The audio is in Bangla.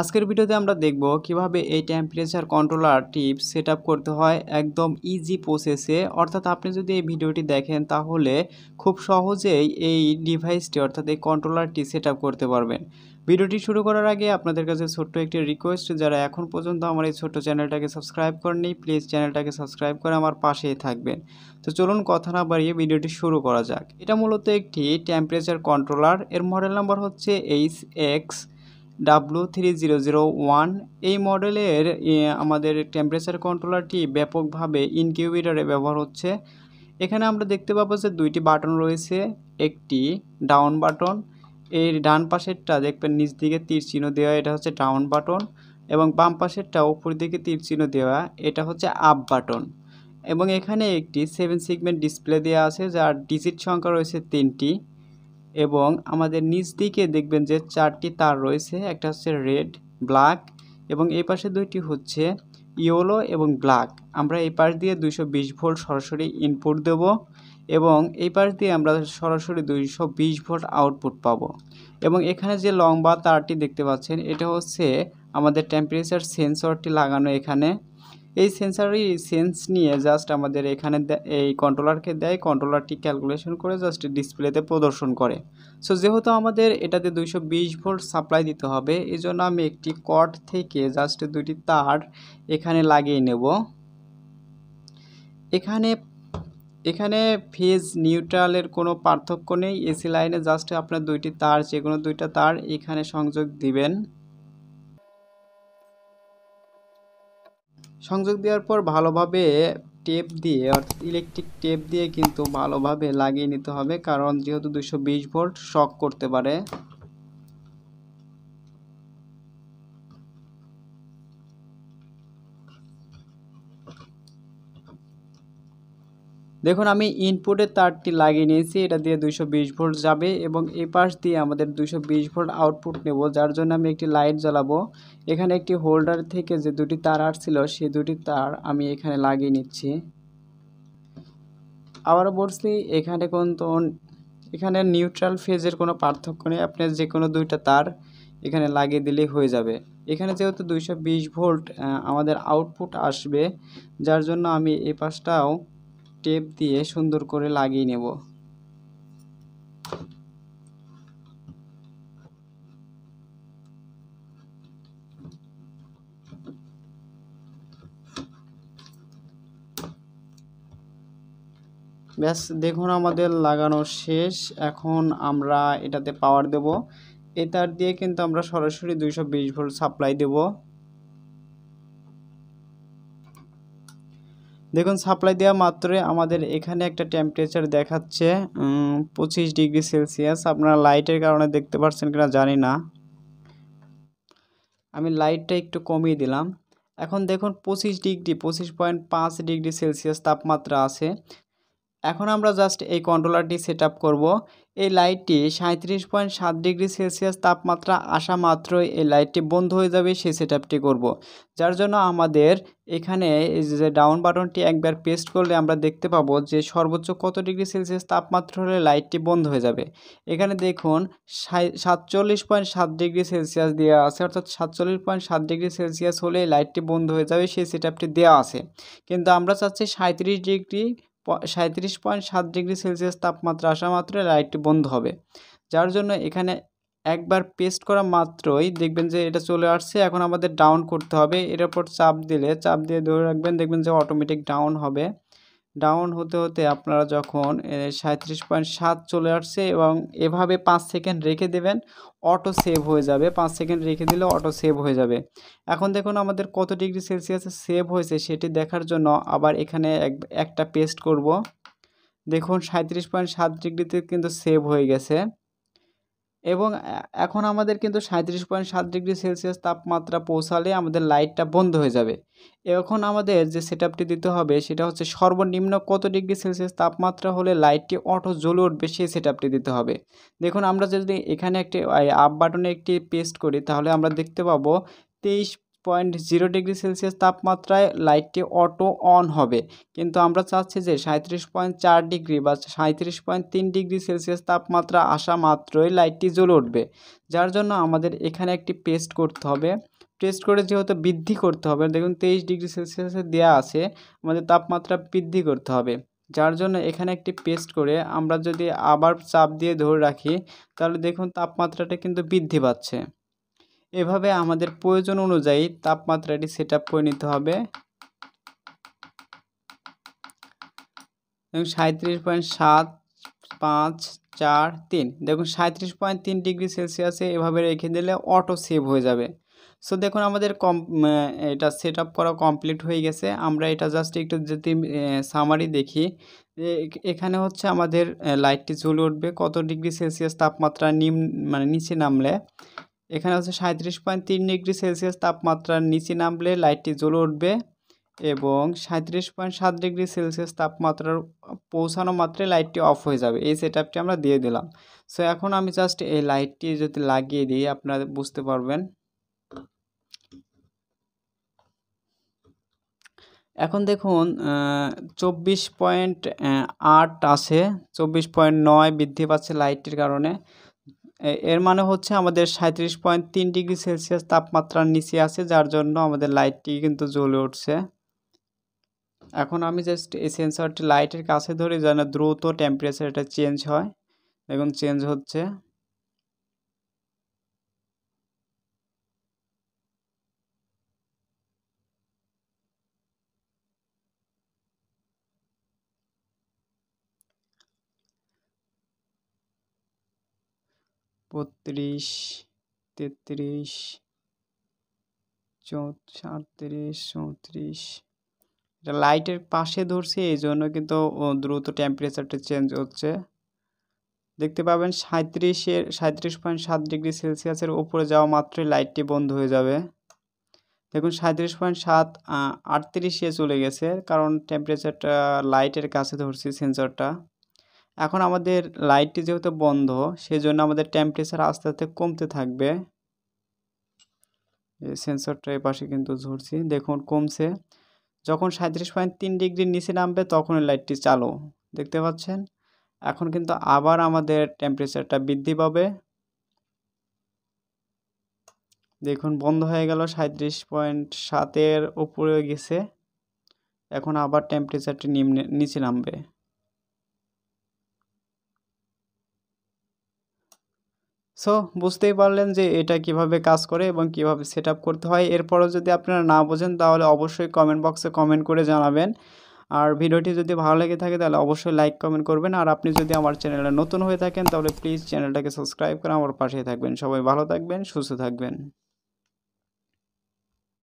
আজকের ভিডিওতে আমরা দেখব কিভাবে এই টেম্পারেচার কন্ট্রোলার টিপ সেট করতে হয় একদম ইজি প্রসেসে অর্থাৎ আপনি যদি এই ভিডিওটি দেখেন তাহলে খুব সহজেই এই ডিভাইসটি অর্থাৎ এই কন্ট্রোলারটি সেট করতে পারবেন ভিডিওটি শুরু করার আগে আপনাদের কাছে ছোট্ট একটি রিকোয়েস্ট যারা এখন পর্যন্ত আমার এই ছোট্ট চ্যানেলটাকে সাবস্ক্রাইব করেনি প্লিজ চ্যানেলটাকে সাবস্ক্রাইব করে আমার পাশেই থাকবেন তো চলুন কথা না বাড়িয়ে ভিডিওটি শুরু করা যাক এটা মূলত একটি টেম্পারেচার কন্ট্রোলার এর মডেল নাম্বার হচ্ছে H X W three zero zero one এই মডেলের আমাদের টেম্পারেচার কন্ট্রোলারটি ব্যাপকভাবে ইনকিউবেটারে ব্যবহার হচ্ছে এখানে আমরা দেখতে পাবো যে দুইটি বাটন রয়েছে একটি ডাউন বাটন এর ডান পাশেরটা দেখবেন নিচ দিকে তীর চিহ্ন দেওয়া এটা হচ্ছে ডাউন বাটন এবং বাম পাশেরটা উপর দিকে তীর চিহ্ন দেওয়া এটা হচ্ছে আপ বাটন এবং এখানে একটি সেভেন সিগমেন্ট ডিসপ্লে দেওয়া আছে যার ডিজিট সংখ্যা রয়েছে তিনটি এবং আমাদের নিচ দিকে দেখবেন যে চারটি তার রয়েছে একটা হচ্ছে রেড ব্ল্যাক এবং এই পাশে দুইটি হচ্ছে ইয়েলো এবং ব্ল্যাক আমরা এই পাশ দিয়ে দুইশো ভোল্ট সরাসরি ইনপুট দেব এবং এই পাশ দিয়ে আমরা সরাসরি দুইশো ভোল্ট আউটপুট পাব এবং এখানে যে লম্বা তারটি দেখতে পাচ্ছেন এটা হচ্ছে আমাদের টেম্পারেচার সেন্সরটি লাগানো এখানে এই সেন্সারি সেন্স নিয়ে জাস্ট আমাদের এখানে এই কন্ট্রোলারকে দেয় কন্ট্রোলারটি ক্যালকুলেশন করে জাস্ট ডিসপ্লেতে প্রদর্শন করে সো যেহেতু আমাদের এটাতে দুইশো ভোল্ট সাপ্লাই দিতে হবে এই জন্য আমি একটি কট থেকে জাস্ট দুইটি তার এখানে লাগিয়ে নেব এখানে এখানে ফেজ নিউট্রালের কোনো পার্থক্য নেই এসি লাইনে জাস্ট আপনার দুইটি তার যে কোনো দুইটা তার এখানে সংযোগ দিবেন সংযোগ দেওয়ার পর ভালোভাবে টেপ দিয়ে অর্থাৎ ইলেকট্রিক টেপ দিয়ে কিন্তু ভালোভাবে লাগিয়ে নিতে হবে কারণ যেহেতু দুশো ভোল্ট শক করতে পারে দেখুন আমি ইনপুটের তারটি লাগিয়ে নিয়েছি এটা দিয়ে দুশো বিশ ভোল্ট যাবে এবং এ পাশ দিয়ে আমাদের দুশো বিশ ভোল্ট আউটপুট নেব যার জন্য আমি একটি লাইট জ্বালাবো এখানে একটি হোল্ডার থেকে যে দুটি তার আসছিল সে দুটি তার আমি এখানে লাগিয়ে নিচ্ছি আবার বলছি এখানে কোন এখানে নিউট্রাল ফেজের কোনো পার্থক্য নেই আপনি যে কোনো দুইটা তার এখানে লাগিয়ে দিলেই হয়ে যাবে এখানে যেহেতু দুইশো ভোল্ট আমাদের আউটপুট আসবে যার জন্য আমি এই পাশটাও টেপ দিয়ে সুন্দর করে লাগিয়ে নেব ব্যাস দেখুন আমাদের লাগানো শেষ এখন আমরা এটাতে পাওয়ার দেব এ তার দিয়ে কিন্তু আমরা সরাসরি দুইশো ভোল্ট সাপ্লাই দেবো দেখুন সাপ্লাই দেওয়া মাত্রই আমাদের এখানে একটা টেম্পারেচার দেখাচ্ছে পঁচিশ ডিগ্রি সেলসিয়াস আপনারা লাইটের কারণে দেখতে পাচ্ছেন কিনা জানি না আমি লাইটটা একটু কমিয়ে দিলাম এখন দেখুন পঁচিশ ডিগ্রি পঁচিশ পয়েন্ট পাঁচ ডিগ্রি সেলসিয়াস তাপমাত্রা আছে এখন আমরা জাস্ট এই কন্ট্রোলারটি সেট আপ করব এই লাইটটি সাঁত্রিশ পয়েন্ট সাত ডিগ্রি সেলসিয়াস তাপমাত্রা আসা মাত্রই এই লাইটটি বন্ধ হয়ে যাবে সেই সেট আপটি করবো যার জন্য আমাদের এখানে যে ডাউন বাটনটি একবার পেস্ট করলে আমরা দেখতে পাবো যে সর্বোচ্চ কত ডিগ্রি সেলসিয়াস তাপমাত্রা হলে লাইটটি বন্ধ হয়ে যাবে এখানে দেখুন সাতচল্লিশ পয়েন্ট সাত ডিগ্রি সেলসিয়াস দেওয়া আছে অর্থাৎ সাতচল্লিশ পয়েন্ট সাত ডিগ্রি সেলসিয়াস হলে লাইটটি বন্ধ হয়ে যাবে সেই সেট আপটি দেওয়া আছে কিন্তু আমরা চাচ্ছি সাঁত্রিশ ডিগ্রি সাঁত্রিশ পয়েন্ট সাত ডিগ্রি সেলসিয়াস তাপমাত্রা আসা মাত্রই লাইটটি বন্ধ হবে যার জন্য এখানে একবার পেস্ট করা মাত্রই দেখবেন যে এটা চলে আসছে এখন আমাদের ডাউন করতে হবে এর উপর চাপ দিলে চাপ দিয়ে ধরে রাখবেন দেখবেন যে অটোমেটিক ডাউন হবে ডাউন হতে হতে আপনারা যখন সাঁত্রিশ পয়েন্ট সাত চলে আসছে এবং এভাবে পাঁচ সেকেন্ড রেখে দেবেন অটো সেভ হয়ে যাবে পাঁচ সেকেন্ড রেখে দিলে অটো সেভ হয়ে যাবে এখন দেখুন আমাদের কত ডিগ্রি সেলসিয়াসে সেভ হয়েছে সেটি দেখার জন্য আবার এখানে একটা পেস্ট করব দেখুন সাঁত্রিশ পয়েন্ট সাত ডিগ্রিতে কিন্তু সেভ হয়ে গেছে এবং এখন আমাদের কিন্তু সাঁত্রিশ পয়েন্ট সাত ডিগ্রি সেলসিয়াস তাপমাত্রা পৌঁছালে আমাদের লাইটটা বন্ধ হয়ে যাবে এখন আমাদের যে সেট দিতে হবে সেটা হচ্ছে সর্বনিম্ন কত ডিগ্রি সেলসিয়াস তাপমাত্রা হলে লাইটটি অটো জ্বলে উঠবে সেই সেট দিতে হবে দেখুন আমরা যদি এখানে একটি আপ বাটনে একটি পেস্ট করি তাহলে আমরা দেখতে পাবো তেইশ পয়েন্ট জিরো ডিগ্রি সেলসিয়াস তাপমাত্রায় লাইটটি অটো অন হবে কিন্তু আমরা চাচ্ছি যে সাঁত্রিশ পয়েন্ট চার ডিগ্রি বা সাঁত্রিশ পয়েন্ট তিন ডিগ্রি সেলসিয়াস তাপমাত্রা আসা মাত্রই লাইটটি জ্বলে উঠবে যার জন্য আমাদের এখানে একটি পেস্ট করতে হবে টেস্ট করে যেহেতু বৃদ্ধি করতে হবে দেখুন তেইশ ডিগ্রি সেলসিয়াসে দেওয়া আছে আমাদের তাপমাত্রা বৃদ্ধি করতে হবে যার জন্য এখানে একটি পেস্ট করে আমরা যদি আবার চাপ দিয়ে ধরে রাখি তাহলে দেখুন তাপমাত্রাটা কিন্তু বৃদ্ধি পাচ্ছে এভাবে আমাদের প্রয়োজন অনুযায়ী তাপমাত্রাটি সেট আপ করে নিতে হবে এবং সাঁত্রিশ পয়েন্ট সাত পাঁচ চার তিন দেখুন সাঁত্রিশ পয়েন্ট তিন ডিগ্রি সেলসিয়াসে এভাবে রেখে দিলে অটো সেভ হয়ে যাবে সো দেখুন আমাদের কম মানে এটা সেট আপ করা কমপ্লিট হয়ে গেছে আমরা এটা জাস্ট একটু যদি সামারি দেখি এখানে হচ্ছে আমাদের লাইটটি ঝুলে উঠবে কত ডিগ্রি সেলসিয়াস তাপমাত্রা নিম মানে নিচে নামলে এখানে হচ্ছে সাঁত্রিশ পয়েন্ট তিন ডিগ্রি সেলসিয়াস তাপমাত্রার নিচে নামলে লাইটটি জ্বলে উঠবে এবং সাঁত্রিশ পয়েন্ট সাত ডিগ্রি সেলসিয়াস তাপমাত্রার পৌঁছানো মাত্রে লাইটটি অফ হয়ে যাবে এই সেট আমরা দিয়ে দিলাম সো এখন আমি জাস্ট এই লাইটটি যদি লাগিয়ে দিই আপনারা বুঝতে পারবেন এখন দেখুন চব্বিশ পয়েন্ট আট আছে চব্বিশ পয়েন্ট নয় বৃদ্ধি পাচ্ছে লাইটটির কারণে এর মানে হচ্ছে আমাদের সাঁত্রিশ পয়েন্ট তিন ডিগ্রি সেলসিয়াস তাপমাত্রার নিচে আছে যার জন্য আমাদের লাইটটি কিন্তু জ্বলে উঠছে এখন আমি জাস্ট এই সেন্সরটি লাইটের কাছে ধরে যেন দ্রুত টেম্পারেচারটা চেঞ্জ হয় দেখুন চেঞ্জ হচ্ছে বত্রিশ তেত্রিশ সাঁত্রিশ চৌত্রিশ এটা লাইটের পাশে ধরছে এই জন্য কিন্তু দ্রুত টেম্পারেচারটা চেঞ্জ হচ্ছে দেখতে পাবেন সাঁত্রিশের সাঁত্রিশ পয়েন্ট সাত ডিগ্রি সেলসিয়াসের উপরে যাওয়া মাত্রই লাইটটি বন্ধ হয়ে যাবে দেখুন সাঁত্রিশ পয়েন্ট সাত আটত্রিশে চলে গেছে কারণ টেম্পারেচারটা লাইটের কাছে ধরছি সেন্সরটা এখন আমাদের লাইটটি যেহেতু বন্ধ সেজন্য আমাদের টেম্পারেচার আস্তে আস্তে কমতে থাকবে সেন্সরটা এ পাশে কিন্তু ঝরছি দেখুন কমছে যখন সাঁত্রিশ পয়েন্ট তিন ডিগ্রির নিচে নামবে তখন লাইটটি চালু দেখতে পাচ্ছেন এখন কিন্তু আবার আমাদের টেম্পারেচারটা বৃদ্ধি পাবে দেখুন বন্ধ হয়ে গেল সাঁত্রিশ পয়েন্ট সাতের উপরে গেছে এখন আবার টেম্পারেচারটি নিম্নে নিচে নামবে সো বুঝতেই পারলেন যে এটা কিভাবে কাজ করে এবং কিভাবে সেট করতে হয় এরপরও যদি আপনারা না বোঝেন তাহলে অবশ্যই কমেন্ট বক্সে কমেন্ট করে জানাবেন আর ভিডিওটি যদি ভালো লেগে থাকে তাহলে অবশ্যই লাইক কমেন্ট করবেন আর আপনি যদি আমার চ্যানেলে নতুন হয়ে থাকেন তাহলে প্লিজ চ্যানেলটাকে সাবস্ক্রাইব করে আমার পাশে থাকবেন সবাই ভালো থাকবেন সুস্থ থাকবেন